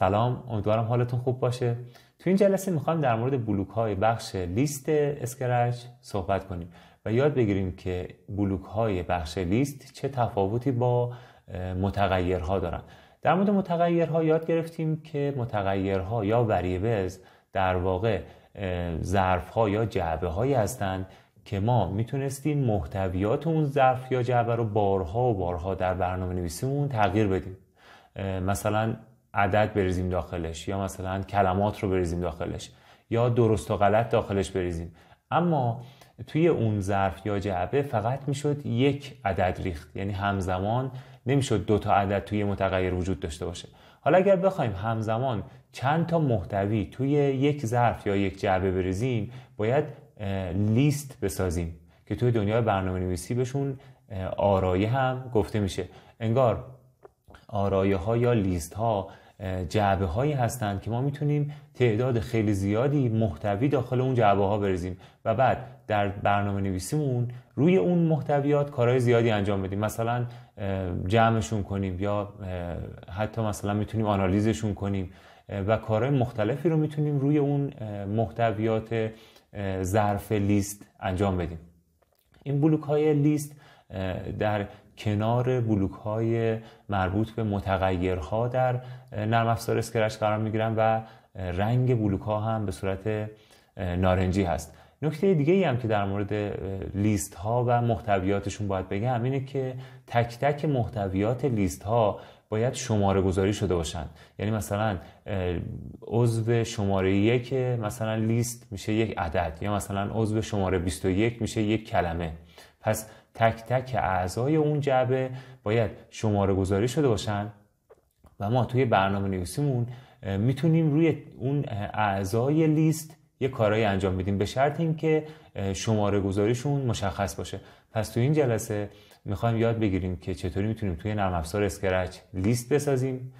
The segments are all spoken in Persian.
سلام امیدوارم حالتون خوب باشه تو این جلسه میخوایم در مورد بلوک های بخش لیست اسکرچ صحبت کنیم و یاد بگیریم که بلوک های بخش لیست چه تفاوتی با متغیرها دارن در مورد متغیرها یاد گرفتیم که متغیرها یا وریبلز در واقع ظرف ها یا جعبه هایی هستند که ما میتونستیم محتویات اون ظرف یا جعبه رو بارها و بارها در برنامه نویسیمون تغییر بدیم مثلا عدد بریزیم داخلش یا مثلا کلمات رو بریزیم داخلش یا درست و غلط داخلش بریزیم اما توی اون ظرف یا جعبه فقط میشد یک عدد ریخت یعنی همزمان نمیشد دو تا عدد توی متغیر وجود داشته باشه حالا اگر بخوایم همزمان چند تا محتوی توی یک ظرف یا یک جعبه بریزیم باید لیست بسازیم که توی دنیای برنامه نویسی بهشون آرایه هم گفته میشه انگار آرایه ها یا لیست ها جعبه هایی هستند که ما میتونیم تعداد خیلی زیادی محتوی داخل اون جعبه ها بریزیم و بعد در برنامه نویسیمون روی اون محتویات کارهای زیادی انجام بدیم مثلا جمعشون کنیم یا حتی مثلا میتونیم آنالیزشون کنیم و کارهای مختلفی رو میتونیم روی اون محتویات ظرف لیست انجام بدیم این بلوک های لیست در کنار بلوک های مربوط به متغیرها در نرم افزار اسکرچ قرار گیرن و رنگ بلوک ها هم به صورت نارنجی هست نکته دیگه ای هم که در مورد لیست ها و محتویاتشون باید بگم اینه که تک تک محتویات لیست ها باید شماره گذاری شده باشند یعنی مثلا عضو شماره یک مثلا لیست میشه یک عدد یا مثلا عضو شماره 21 میشه یک کلمه پس تک تک اعضای اون جبه باید شماره گذاری شده باشن و ما توی برنامه نویسیمون میتونیم روی اون اعضای لیست یه کارهایی انجام بدیم به شرط اینکه شماره گذاریشون مشخص باشه پس توی این جلسه میخوایم یاد بگیریم که چطوری میتونیم توی نرم افزار اسکرچ لیست بسازیم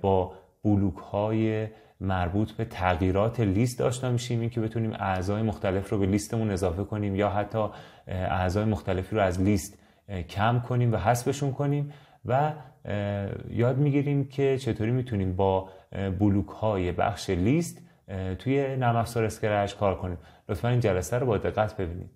با بلوک های مربوط به تغییرات لیست آشنا میشیم این که بتونیم اعضای مختلف رو به لیستمون اضافه کنیم یا حتی اعضای مختلفی رو از لیست کم کنیم و حذفشون کنیم و یاد میگیریم که چطوری میتونیم با بلوک های بخش لیست توی نرم افزار اسکرچ کار کنیم لطفا این جلسه رو با دقت ببینید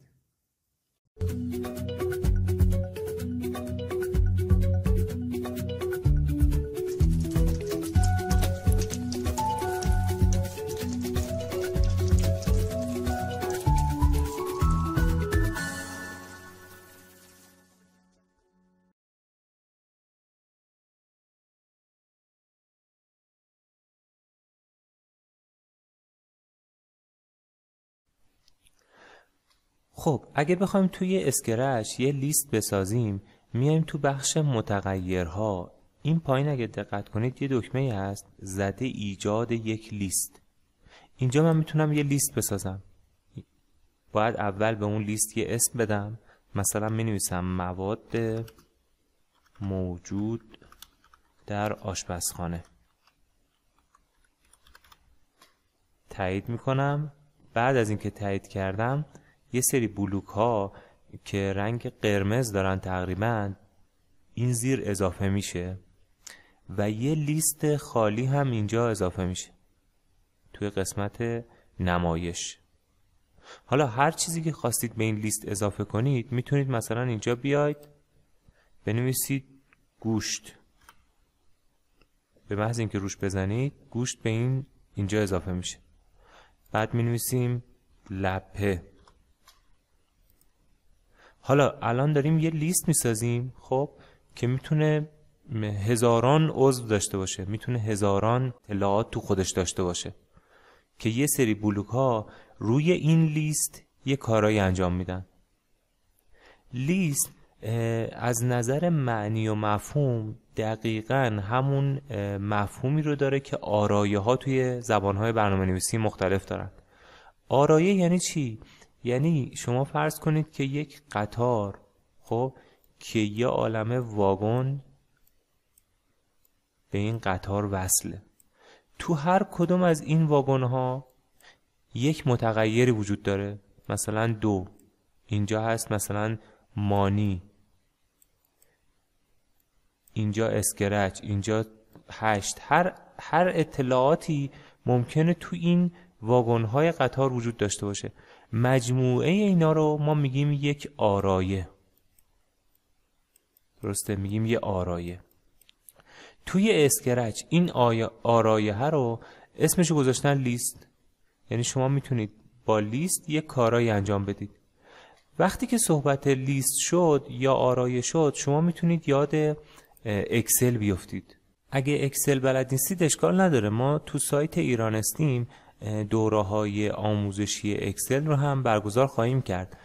خب اگه بخوایم توی اسکرچ یه لیست بسازیم میایم تو بخش متغیرها این پایین اگه دقت کنید یه دکمه هست زده ایجاد یک لیست اینجا من میتونم یه لیست بسازم باید اول به اون لیست یه اسم بدم مثلا می مواد موجود در آشپزخانه تایید میکنم بعد از اینکه تایید کردم یه سری بلوک ها که رنگ قرمز دارن تقریبا این زیر اضافه میشه و یه لیست خالی هم اینجا اضافه میشه توی قسمت نمایش حالا هر چیزی که خواستید به این لیست اضافه کنید میتونید مثلا اینجا بیاید بنویسید گوشت به محض اینکه روش بزنید گوشت به این اینجا اضافه میشه بعد می لپه حالا الان داریم یه لیست میسازیم خب که میتونه هزاران عضو داشته باشه میتونه هزاران اطلاعات تو خودش داشته باشه که یه سری بلوک ها روی این لیست یه کارایی انجام میدن لیست از نظر معنی و مفهوم دقیقا همون مفهومی رو داره که آرایه ها توی زبان های برنامه نویسی مختلف دارن آرایه یعنی چی؟ یعنی شما فرض کنید که یک قطار خب که یه عالمه واگن به این قطار وصله تو هر کدوم از این واگن ها یک متغیری وجود داره مثلا دو اینجا هست مثلا مانی اینجا اسکرچ اینجا هشت هر, هر اطلاعاتی ممکنه تو این های قطار وجود داشته باشه مجموعه اینا رو ما میگیم یک آرایه درسته میگیم یه آرایه توی اسکرچ این آرایه رو اسمشو گذاشتن لیست یعنی شما میتونید با لیست یک کارایی انجام بدید وقتی که صحبت لیست شد یا آرایه شد شما میتونید یاد اکسل بیفتید اگه اکسل بلد نیستید اشکال نداره ما تو سایت ایران استیم دوره های آموزشی اکسل رو هم برگزار خواهیم کرد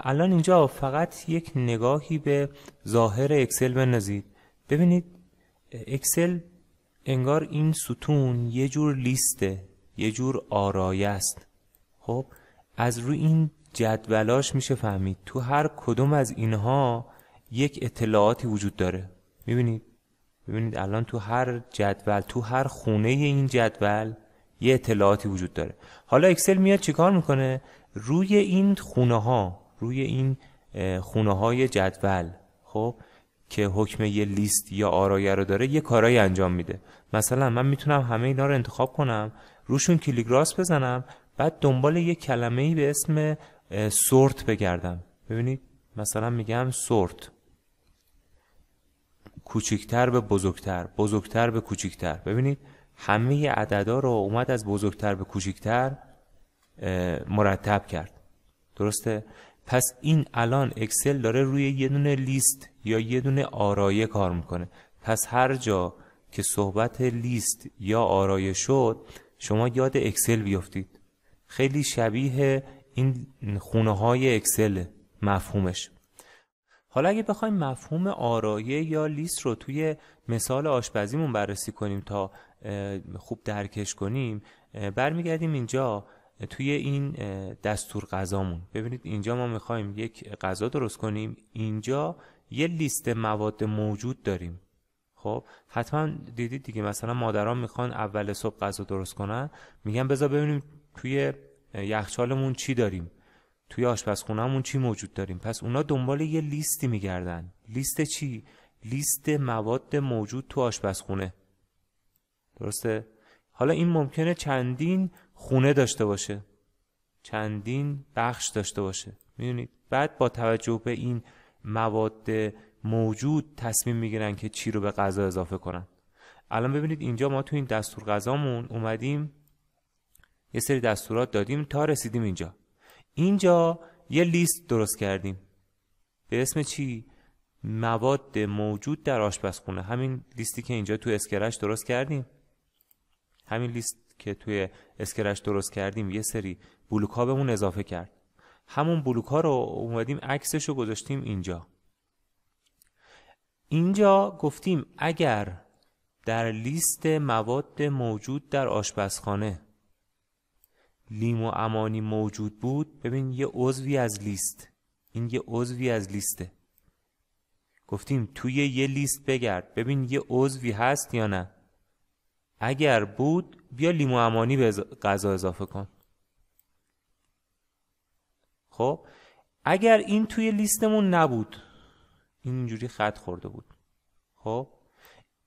الان اینجا فقط یک نگاهی به ظاهر اکسل بندازید ببینید اکسل انگار این ستون یه جور لیسته یه جور آرایه است خب از روی این جدولاش میشه فهمید تو هر کدوم از اینها یک اطلاعاتی وجود داره میبینید ببینید الان تو هر جدول تو هر خونه این جدول یه اطلاعاتی وجود داره حالا اکسل میاد چیکار میکنه روی این خونه ها روی این خونه های جدول خب که حکم یه لیست یا آرایه رو داره یه کارایی انجام میده مثلا من میتونم همه اینا رو انتخاب کنم روشون کلیگراس راست بزنم بعد دنبال یه کلمه ای به اسم سورت بگردم ببینید مثلا میگم سورت کوچیکتر به بزرگتر بزرگتر به کوچیکتر ببینید همه عددا رو اومد از بزرگتر به کوچکتر مرتب کرد درسته پس این الان اکسل داره روی یه دونه لیست یا یه دونه آرایه کار میکنه پس هر جا که صحبت لیست یا آرایه شد شما یاد اکسل بیافتید خیلی شبیه این خونه های اکسل مفهومش حالا اگه بخوایم مفهوم آرایه یا لیست رو توی مثال آشپزیمون بررسی کنیم تا خوب درکش کنیم برمیگردیم اینجا توی این دستور غذامون ببینید اینجا ما میخوایم یک غذا درست کنیم اینجا یه لیست مواد موجود داریم خب حتما دیدید دیگه مثلا مادران میخوان اول صبح غذا درست کنن میگن بذار ببینیم توی یخچالمون چی داریم توی آشپزخونهمون چی موجود داریم پس اونا دنبال یه لیستی میگردن لیست چی لیست مواد موجود تو آشپزخونه درسته حالا این ممکنه چندین خونه داشته باشه چندین بخش داشته باشه میدونید بعد با توجه به این مواد موجود تصمیم میگیرن که چی رو به غذا اضافه کنن الان ببینید اینجا ما تو این دستور غذامون اومدیم یه سری دستورات دادیم تا رسیدیم اینجا اینجا یه لیست درست کردیم به اسم چی مواد موجود در آشپزخونه همین لیستی که اینجا تو اسکرش درست کردیم همین لیست که توی اسکرش درست کردیم یه سری بلوک ها بهمون اضافه کرد همون بلوک ها رو اومدیم عکسش رو گذاشتیم اینجا اینجا گفتیم اگر در لیست مواد موجود در آشپزخانه لیم و امانی موجود بود ببین یه عضوی از لیست این یه عضوی از لیسته گفتیم توی یه لیست بگرد ببین یه عضوی هست یا نه اگر بود بیا لیمو امانی به غذا اضافه کن خب اگر این توی لیستمون نبود اینجوری خط خورده بود خب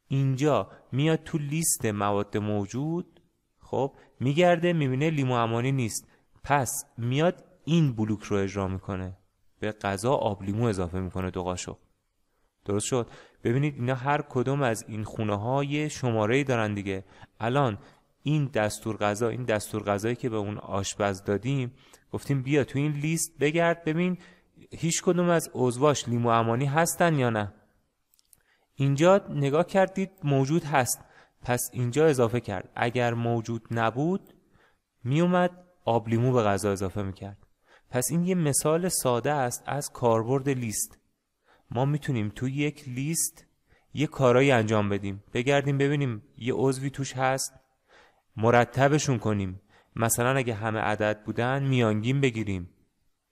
اینجا میاد تو لیست مواد موجود خب میگرده میبینه لیمو امانی نیست پس میاد این بلوک رو اجرا میکنه به غذا آب لیمو اضافه میکنه دو قاشق درست شد ببینید اینا هر کدوم از این خونه ها یه شماره دارن دیگه الان این دستور غذا این دستور غذایی که به اون آشپز دادیم گفتیم بیا تو این لیست بگرد ببین هیچ کدوم از عضواش لیمو امانی هستن یا نه اینجا نگاه کردید موجود هست پس اینجا اضافه کرد اگر موجود نبود میومد آب لیمو به غذا اضافه میکرد پس این یه مثال ساده است از کاربرد لیست ما میتونیم تو یک لیست یه کارایی انجام بدیم بگردیم ببینیم یه عضوی توش هست مرتبشون کنیم مثلا اگه همه عدد بودن میانگین بگیریم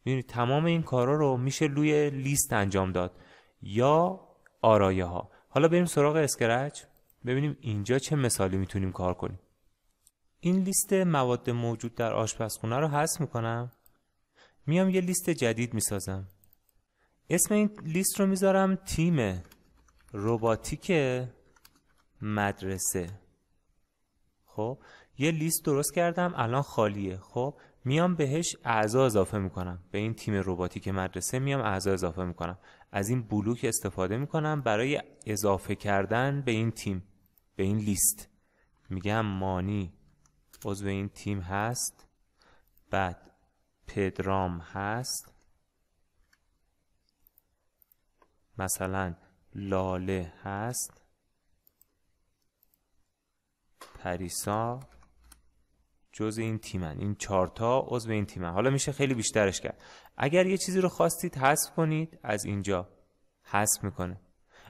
یعنی تمام این کارا رو میشه روی لیست انجام داد یا آرایه ها حالا بریم سراغ اسکرچ ببینیم اینجا چه مثالی میتونیم کار کنیم این لیست مواد موجود در آشپزخونه رو حذف میکنم میام یه لیست جدید میسازم اسم این لیست رو میذارم تیم روباتیک مدرسه خب یه لیست درست کردم الان خالیه خب میام بهش اعضا اضافه میکنم به این تیم روباتیک مدرسه میام اعضا اضافه میکنم از این بلوک استفاده میکنم برای اضافه کردن به این تیم به این لیست میگم مانی عضو این تیم هست بعد پدرام هست مثلا لاله هست پریسا جز این تیمن این چارتا عضو این تیمن حالا میشه خیلی بیشترش کرد اگر یه چیزی رو خواستید حذف کنید از اینجا حذف میکنه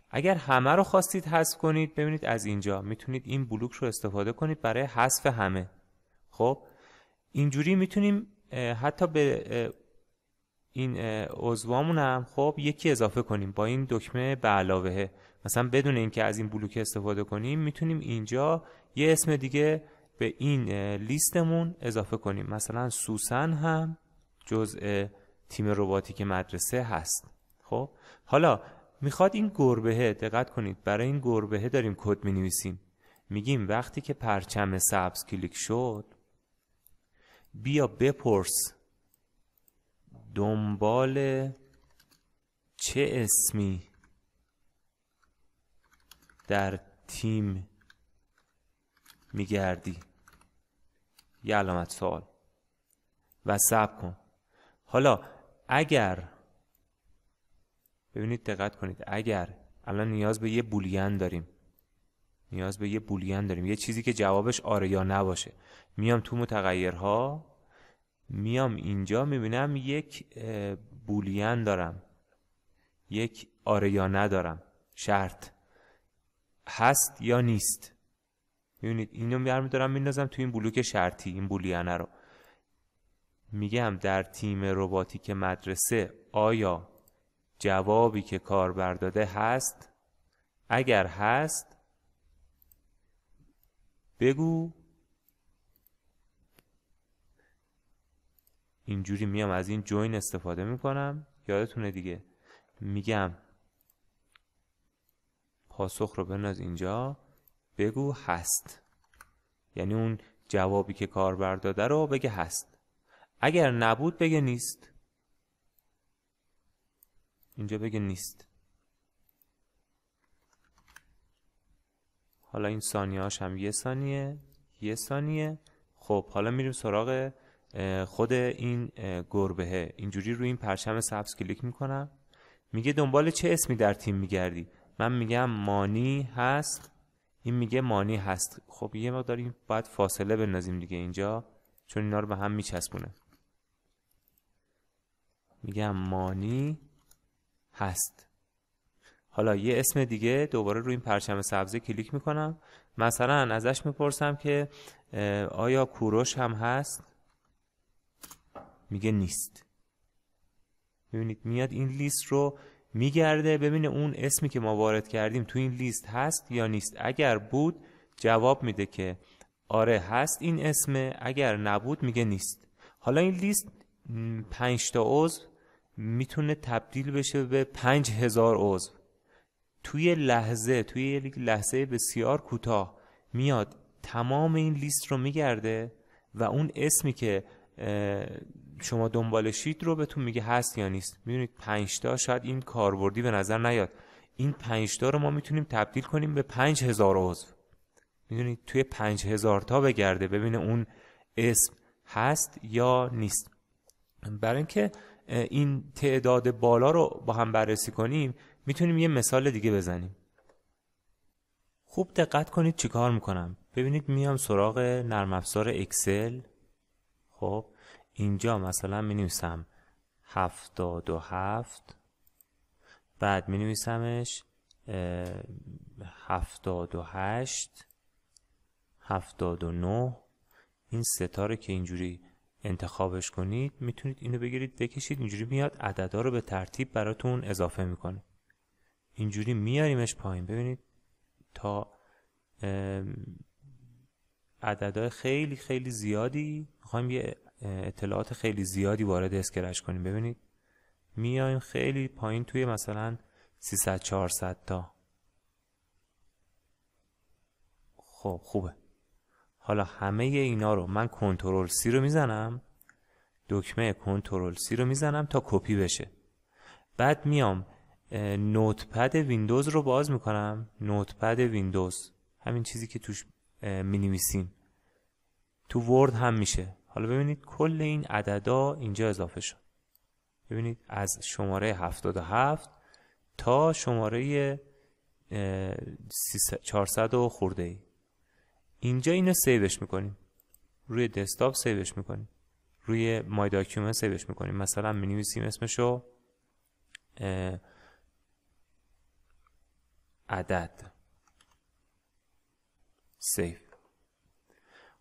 اگر همه رو خواستید حذف کنید ببینید از اینجا میتونید این بلوک رو استفاده کنید برای حذف همه خب اینجوری میتونیم حتی به این عضوامون هم خب یکی اضافه کنیم با این دکمه به علاوه مثلا بدون اینکه از این بلوک استفاده کنیم میتونیم اینجا یه اسم دیگه به این لیستمون اضافه کنیم مثلا سوسن هم جزء تیم رباتیک مدرسه هست خب حالا میخواد این گربهه دقت کنید برای این گربهه داریم کد می نویسیم میگیم وقتی که پرچم سبز کلیک شد بیا بپرس دنبال چه اسمی در تیم میگردی یه علامت سوال و سب کن حالا اگر ببینید دقت کنید اگر الان نیاز به یه بولین داریم نیاز به یه بولین داریم یه چیزی که جوابش آره یا نباشه میام تو متغیرها میام اینجا میبینم یک بولین دارم یک آره یا ندارم شرط هست یا نیست میبینید اینو دارم میندازم تو این بلوک شرطی این بولیانه رو میگم در تیم رباتیک مدرسه آیا جوابی که کاربر داده هست اگر هست بگو اینجوری میام از این جوین استفاده میکنم یادتونه دیگه میگم پاسخ رو بناز اینجا بگو هست یعنی اون جوابی که کاربر داده رو بگه هست اگر نبود بگه نیست اینجا بگه نیست حالا این ثانیهاش هم یه ثانیه یه ثانیه خب حالا میریم سراغ خود این گربهه اینجوری روی این پرچم سبز کلیک میکنم میگه دنبال چه اسمی در تیم میگردی من میگم مانی هست این میگه مانی هست خب یه مقدار این باید فاصله بندازیم دیگه اینجا چون اینا رو به هم میچسبونه میگم مانی هست حالا یه اسم دیگه دوباره روی این پرچم سبزه کلیک میکنم مثلا ازش میپرسم که آیا کوروش هم هست میگه نیست ببینید میاد این لیست رو میگرده ببینه اون اسمی که ما وارد کردیم تو این لیست هست یا نیست اگر بود جواب میده که آره هست این اسم. اگر نبود میگه نیست حالا این لیست 5 تا عضو میتونه تبدیل بشه به 5000 عضو توی لحظه توی لحظه بسیار کوتاه میاد تمام این لیست رو میگرده و اون اسمی که شما دنبالشید رو بهتون میگه هست یا نیست میدونید پنجتا شاید این کاربردی به نظر نیاد این پنجتا رو ما میتونیم تبدیل کنیم به پنج هزار عضو میدونید توی پنج هزار تا بگرده ببینه اون اسم هست یا نیست برای اینکه این تعداد بالا رو با هم بررسی کنیم میتونیم یه مثال دیگه بزنیم خوب دقت کنید چیکار میکنم ببینید میام سراغ نرم افزار اکسل خب اینجا مثلا می نویسم هفتاد و هفت بعد می نویسمش هفتاد و هشت هفتاد و نه این ستاره که اینجوری انتخابش کنید میتونید اینو بگیرید بکشید اینجوری میاد عددا رو به ترتیب براتون اضافه میکنه اینجوری میاریمش پایین ببینید تا عددهای خیلی خیلی زیادی میخوایم یه اطلاعات خیلی زیادی وارد اسکرچ کنیم ببینید میایم خیلی پایین توی مثلا 300 400 تا خب خوبه حالا همه اینا رو من کنترل سی رو میزنم دکمه کنترل سی رو میزنم تا کپی بشه بعد میام نوتپد ویندوز رو باز میکنم نوتپد ویندوز همین چیزی که توش مینویسیم تو ورد هم میشه حالا ببینید کل این عددا اینجا اضافه شد ببینید از شماره 77 تا شماره 400 و خورده ای اینجا اینو سیوش میکنیم روی دسکتاپ سیوش میکنیم روی مای داکیومنت سیوش میکنیم مثلا مینویسیم اسمشو عدد سیو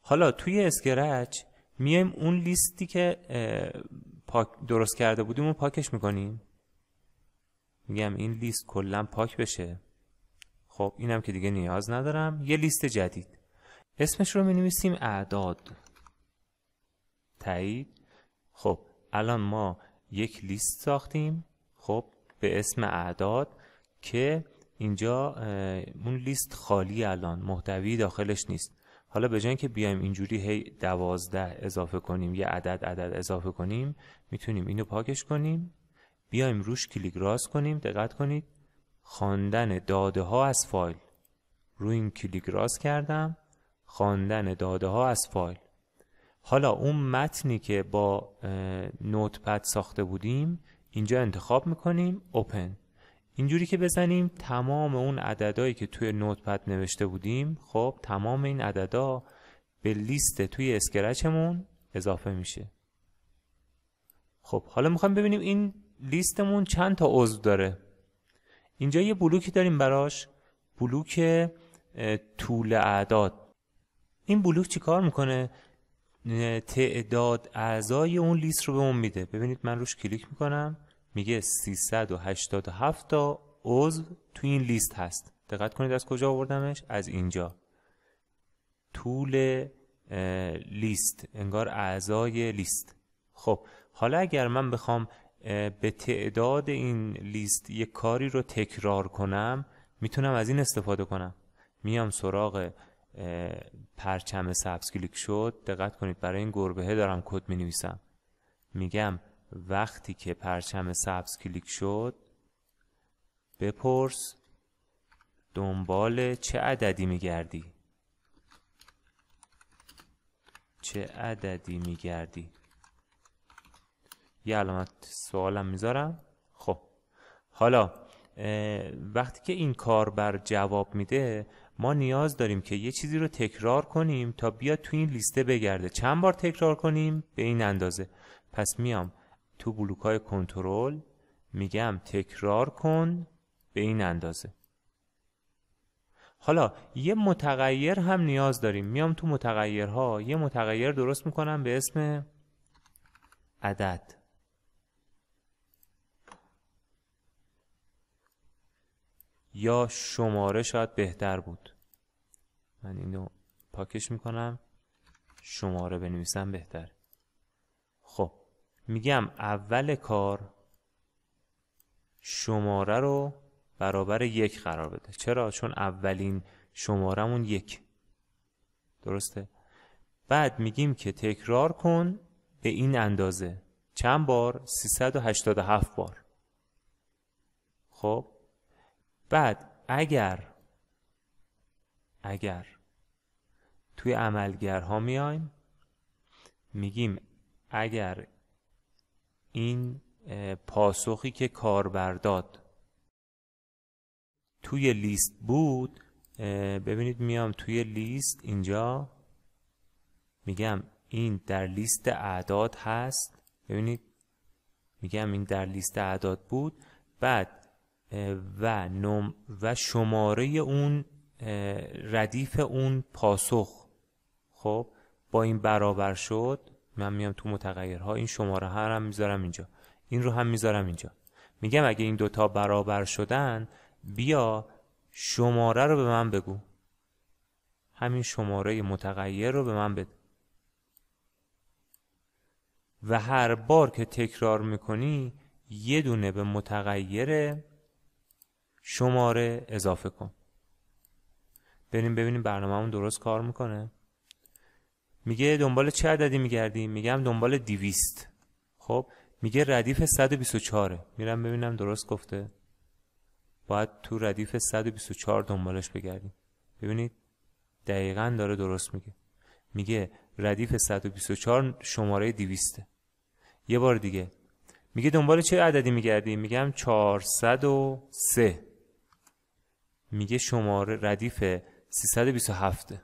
حالا توی اسکرچ میایم اون لیستی که پاک درست کرده بودیم رو پاکش میکنیم میگم این لیست کلا پاک بشه خب اینم که دیگه نیاز ندارم یه لیست جدید اسمش رو مینویسیم اعداد تایید خب الان ما یک لیست ساختیم خب به اسم اعداد که اینجا اون لیست خالی الان محتوی داخلش نیست حالا به جای اینکه بیایم اینجوری هی دوازده اضافه کنیم یه عدد عدد اضافه کنیم میتونیم اینو پاکش کنیم بیایم روش کلیک راست کنیم دقت کنید خواندن داده ها از فایل روی این کلیک راست کردم خواندن داده ها از فایل حالا اون متنی که با نوت پد ساخته بودیم اینجا انتخاب میکنیم اوپن اینجوری که بزنیم تمام اون عددهایی که توی نوتپد نوشته بودیم خب تمام این عددا به لیست توی اسکرچمون اضافه میشه خب حالا میخوایم ببینیم این لیستمون چند تا عضو داره اینجا یه بلوکی داریم براش بلوک طول اعداد این بلوک چیکار میکنه تعداد اعضای اون لیست رو به اون میده ببینید من روش کلیک میکنم میگه 387 تا عضو تو این لیست هست دقت کنید از کجا آوردمش از اینجا طول لیست انگار اعضای لیست خب حالا اگر من بخوام به تعداد این لیست یک کاری رو تکرار کنم میتونم از این استفاده کنم میام سراغ پرچم سبز کلیک شد دقت کنید برای این گربه دارم کد می نویسم میگم وقتی که پرچم سبز کلیک شد بپرس دنبال چه عددی میگردی چه عددی میگردی یه علامت سوالم میذارم خب حالا وقتی که این کار بر جواب میده ما نیاز داریم که یه چیزی رو تکرار کنیم تا بیا تو این لیسته بگرده چند بار تکرار کنیم به این اندازه پس میام تو بلوک های کنترل میگم تکرار کن به این اندازه حالا یه متغیر هم نیاز داریم میام تو متغیرها یه متغیر درست میکنم به اسم عدد یا شماره شاید بهتر بود من اینو پاکش میکنم شماره بنویسم بهتر میگم اول کار شماره رو برابر یک قرار بده چرا؟ چون اولین شمارمون یک درسته؟ بعد میگیم که تکرار کن به این اندازه چند بار؟ 387 بار خب بعد اگر اگر توی عملگرها میایم میگیم اگر این پاسخی که کاربر داد توی لیست بود ببینید میام توی لیست اینجا میگم این در لیست اعداد هست ببینید میگم این در لیست اعداد بود بعد و و شماره اون ردیف اون پاسخ خب با این برابر شد من میام تو متغیرها این شماره هر هم میذارم اینجا این رو هم میذارم اینجا میگم اگه این دوتا برابر شدن بیا شماره رو به من بگو همین شماره متغیر رو به من بده و هر بار که تکرار میکنی یه دونه به متغیر شماره اضافه کن بریم ببینیم برنامهمون درست کار میکنه میگه دنبال چه عددی میگردی میگم دنبال 200 خب میگه ردیف 124 میرم ببینم درست گفته باید تو ردیف 124 دنبالش بگردیم ببینید دقیقا داره درست میگه میگه ردیف 124 شماره 200 یه بار دیگه میگه دنبال چه عددی میگردی میگم 403 میگه شماره ردیف 327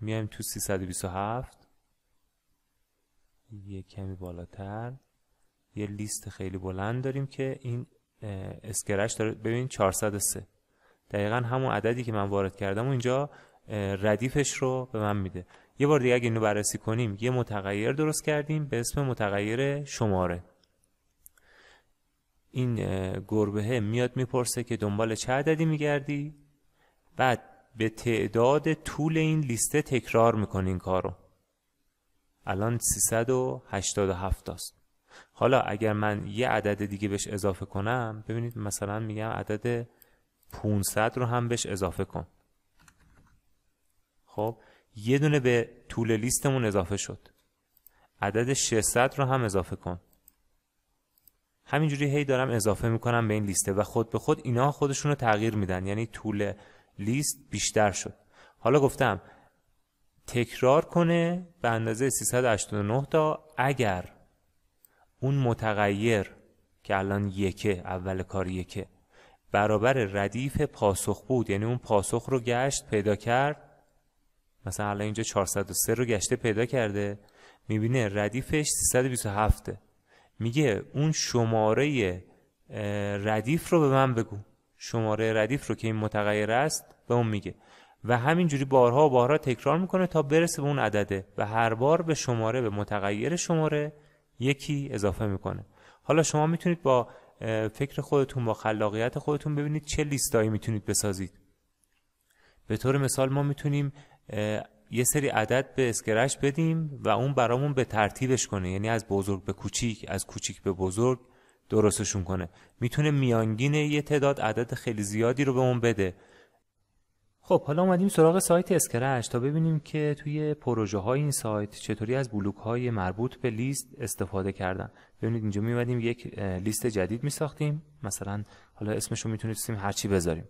میایم تو 327 یه کمی بالاتر یه لیست خیلی بلند داریم که این اسکرش داره ببین 403 دقیقا همون عددی که من وارد کردم و اینجا ردیفش رو به من میده یه بار دیگه اگه اینو بررسی کنیم یه متغیر درست کردیم به اسم متغیر شماره این گربهه میاد میپرسه که دنبال چه عددی میگردی بعد به تعداد طول این لیسته تکرار میکنه این کارو الان 387 است حالا اگر من یه عدد دیگه بهش اضافه کنم ببینید مثلا میگم عدد 500 رو هم بهش اضافه کن خب یه دونه به طول لیستمون اضافه شد عدد 600 رو هم اضافه کن همینجوری هی دارم اضافه میکنم به این لیسته و خود به خود اینا خودشون رو تغییر میدن یعنی طول لیست بیشتر شد حالا گفتم تکرار کنه به اندازه 389 تا اگر اون متغیر که الان یکه اول کار یکه برابر ردیف پاسخ بود یعنی اون پاسخ رو گشت پیدا کرد مثلا الان اینجا 403 رو گشته پیدا کرده میبینه ردیفش 327 میگه اون شماره ردیف رو به من بگو شماره ردیف رو که این متغیر است به اون میگه و همینجوری بارها و بارها تکرار میکنه تا برسه به اون عدده و هر بار به شماره به متغیر شماره یکی اضافه میکنه حالا شما میتونید با فکر خودتون با خلاقیت خودتون ببینید چه لیستایی میتونید بسازید به طور مثال ما میتونیم یه سری عدد به اسکرش بدیم و اون برامون به ترتیبش کنه یعنی از بزرگ به کوچیک از کوچیک به بزرگ درستشون کنه میتونه میانگین یه تعداد عدد خیلی زیادی رو به اون بده خب حالا اومدیم سراغ سایت اسکرچ تا ببینیم که توی پروژه های این سایت چطوری از بلوک های مربوط به لیست استفاده کردن ببینید اینجا میمدیم یک لیست جدید میساختیم مثلا حالا اسمش رو میتونستیم هرچی بذاریم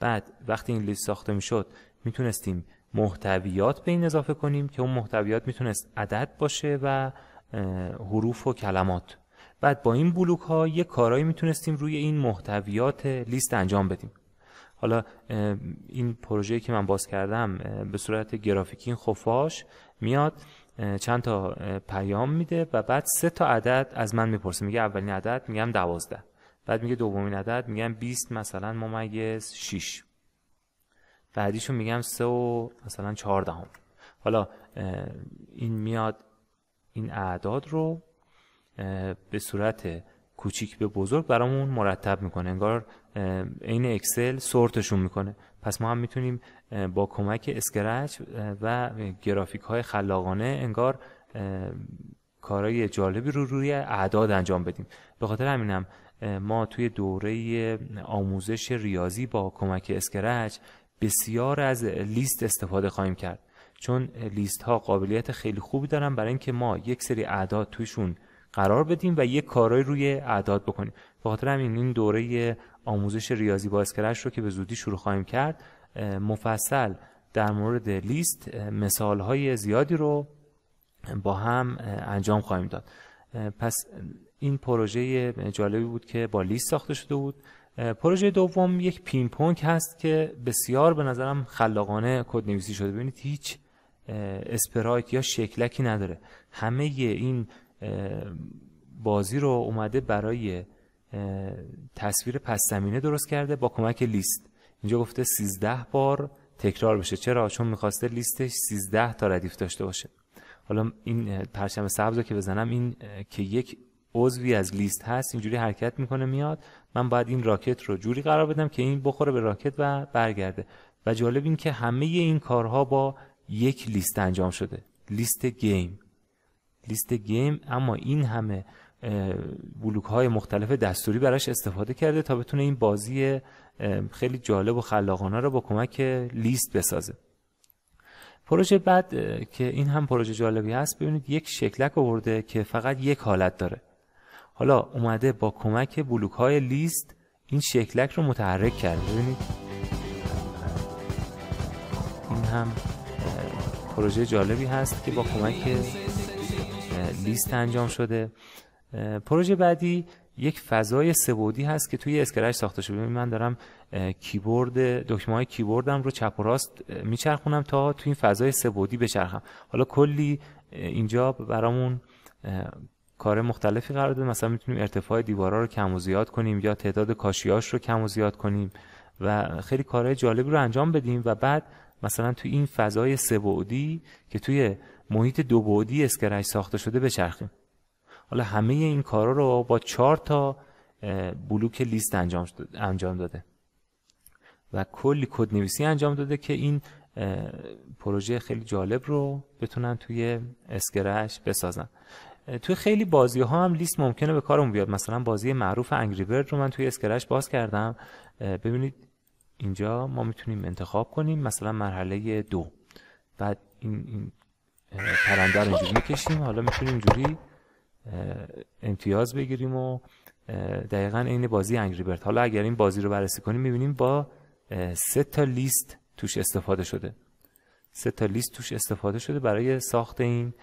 بعد وقتی این لیست ساخته میشد میتونستیم محتویات به این اضافه کنیم که اون محتویات میتونست عدد باشه و حروف و کلمات بعد با این بلوک ها یه کارایی میتونستیم روی این محتویات لیست انجام بدیم حالا این پروژه‌ای که من باز کردم به صورت گرافیکی این خفاش میاد چند تا پیام میده و بعد سه تا عدد از من میپرسه میگه اولین عدد میگم دوازده بعد میگه دومین عدد میگم 20 مثلا ممیز 6 بعدیشو میگم سه و مثلا چهاردهم حالا این میاد این اعداد رو به صورت کوچیک به بزرگ برامون مرتب میکنه انگار عین اکسل سورتشون میکنه پس ما هم میتونیم با کمک اسکرچ و گرافیک های خلاقانه انگار کارای جالبی رو روی اعداد انجام بدیم به خاطر همینم ما توی دوره آموزش ریاضی با کمک اسکرچ بسیار از لیست استفاده خواهیم کرد چون لیست ها قابلیت خیلی خوبی دارن برای اینکه ما یک سری اعداد تویشون قرار بدیم و یه کارای روی اعداد بکنیم به خاطر همین این دوره آموزش ریاضی با اسکرش رو که به زودی شروع خواهیم کرد مفصل در مورد لیست مثال های زیادی رو با هم انجام خواهیم داد پس این پروژه جالبی بود که با لیست ساخته شده بود پروژه دوم یک پین پونگ هست که بسیار به نظرم خلاقانه کد نویسی شده ببینید هیچ اسپرایت یا شکلکی نداره همه این بازی رو اومده برای تصویر پس زمینه درست کرده با کمک لیست اینجا گفته 13 بار تکرار بشه چرا چون میخواسته لیستش 13 تا ردیف داشته باشه حالا این پرچم سبز رو که بزنم این که یک عضوی از لیست هست اینجوری حرکت میکنه میاد من باید این راکت رو جوری قرار بدم که این بخوره به راکت و برگرده و جالب این که همه این کارها با یک لیست انجام شده لیست گیم لیست گیم اما این همه بلوک های مختلف دستوری براش استفاده کرده تا بتونه این بازی خیلی جالب و خلاقانه رو با کمک لیست بسازه پروژه بعد که این هم پروژه جالبی هست ببینید یک شکلک آورده که فقط یک حالت داره حالا اومده با کمک بلوک های لیست این شکلک رو متحرک کرد ببینید این هم پروژه جالبی هست که با کمک لیست انجام شده پروژه بعدی یک فضای سبودی هست که توی اسکرچ ساخته شده من دارم کیبورد دکمه های کیبوردم رو چپ و راست میچرخونم تا توی این فضای سبودی بچرخم حالا کلی اینجا برامون کار مختلفی قرار داده مثلا میتونیم ارتفاع دیوارا رو کم و زیاد کنیم یا تعداد کاشیاش رو کم و زیاد کنیم و خیلی کارهای جالبی رو انجام بدیم و بعد مثلا توی این فضای سبودی که توی محیط دو بعدی اسکرش ساخته شده بچرخیم حالا همه این کارا رو با چهار تا بلوک لیست انجام, انجام داده و کلی کد نویسی انجام داده که این پروژه خیلی جالب رو بتونن توی اسکرش بسازن توی خیلی بازی ها هم لیست ممکنه به کارمون بیاد مثلا بازی معروف انگری برد رو من توی اسکرش باز کردم ببینید اینجا ما میتونیم انتخاب کنیم مثلا مرحله دو بعد این, این پرنده رو اینجوری میکشیم حالا میتونیم اینجوری امتیاز بگیریم و دقیقا این بازی انگری برد حالا اگر این بازی رو بررسی کنیم میبینیم با سه تا لیست توش استفاده شده سه تا لیست توش استفاده شده برای ساخت این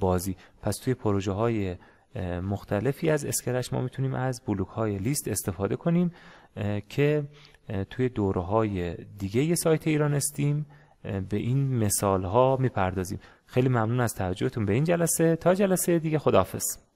بازی پس توی پروژه های مختلفی از اسکرش ما میتونیم از بلوک های لیست استفاده کنیم که توی دوره های دیگه سایت ایران استیم به این مثال ها میپردازیم خیلی ممنون از توجهتون به این جلسه تا جلسه دیگه خداحافظ